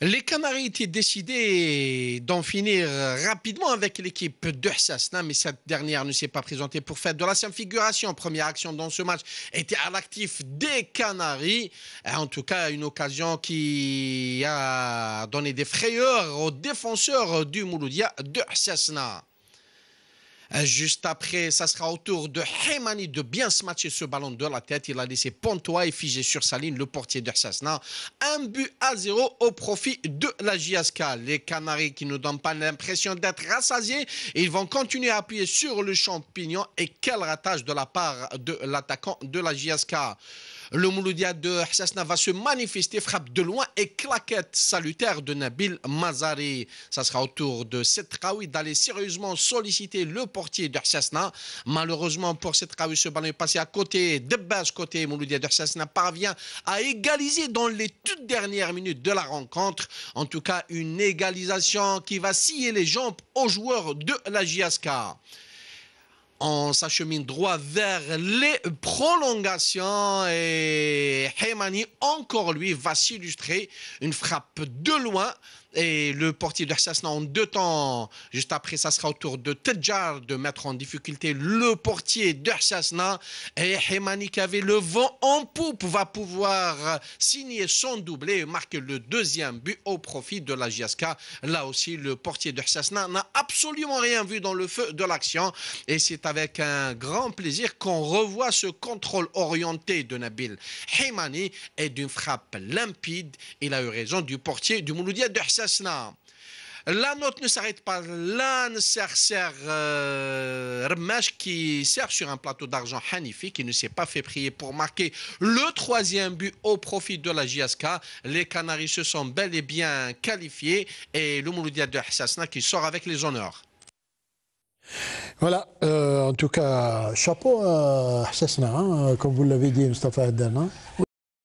Les Canaries étaient décidés d'en finir rapidement avec l'équipe de Sassna, mais cette dernière ne s'est pas présentée pour faire de la figuration. Première action dans ce match était à l'actif des Canaries. En tout cas, une occasion qui a donné des frayeurs aux défenseurs du Mouloudia de Sassna. Euh, juste après, ça sera au tour de Heymani de bien se matcher ce ballon de la tête. Il a laissé Pontois et figé sur sa ligne le portier de Un but à zéro au profit de la JSK. Les Canaries qui ne donnent pas l'impression d'être rassasiés, ils vont continuer à appuyer sur le champignon et quel ratage de la part de l'attaquant de la JSK. Le Mouloudia de va se manifester, frappe de loin et claquette salutaire de Nabil Mazari. Ça sera au tour de Setraoui d'aller sérieusement solliciter le portier de Hsasna. Malheureusement pour Setraoui, ce ballon est passé à côté. De base côté, Mouloudia de parvient à égaliser dans les toutes dernières minutes de la rencontre. En tout cas, une égalisation qui va scier les jambes aux joueurs de la JSK on s'achemine droit vers les prolongations et Heimani, encore lui, va s'illustrer. Une frappe de loin et le portier de en deux temps. Juste après, ça sera au tour de Tedjar de mettre en difficulté le portier de Et Hemani qui avait le vent en poupe va pouvoir signer son doublé et marquer le deuxième but au profit de la Jaska. Là aussi, le portier de n'a absolument rien vu dans le feu de l'action. Et c'est à avec un grand plaisir qu'on revoit ce contrôle orienté de Nabil Himani et d'une frappe limpide. Il a eu raison du portier du Mouloudia de Hsasna. La note ne s'arrête pas là. serser euh, qui sert sur un plateau d'argent Hanifi qui ne s'est pas fait prier pour marquer le troisième but au profit de la JSK. Les Canaries se sont bel et bien qualifiés et le Mouloudia de Hassasna qui sort avec les honneurs. Voilà, euh, en tout cas, chapeau à hein, comme vous l'avez dit, Mustafa Haddana.